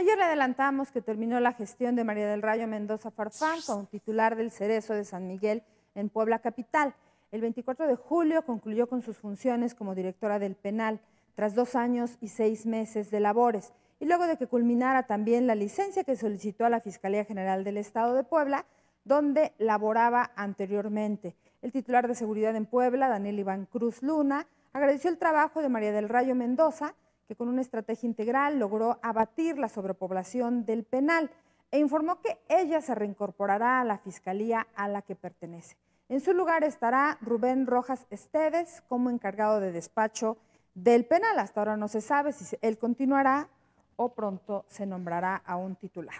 Ayer le adelantamos que terminó la gestión de María del Rayo Mendoza Farfán como titular del Cerezo de San Miguel en Puebla Capital. El 24 de julio concluyó con sus funciones como directora del penal, tras dos años y seis meses de labores, y luego de que culminara también la licencia que solicitó a la Fiscalía General del Estado de Puebla, donde laboraba anteriormente. El titular de Seguridad en Puebla, Daniel Iván Cruz Luna, agradeció el trabajo de María del Rayo Mendoza, que con una estrategia integral logró abatir la sobrepoblación del penal e informó que ella se reincorporará a la fiscalía a la que pertenece. En su lugar estará Rubén Rojas Esteves como encargado de despacho del penal. Hasta ahora no se sabe si él continuará o pronto se nombrará a un titular.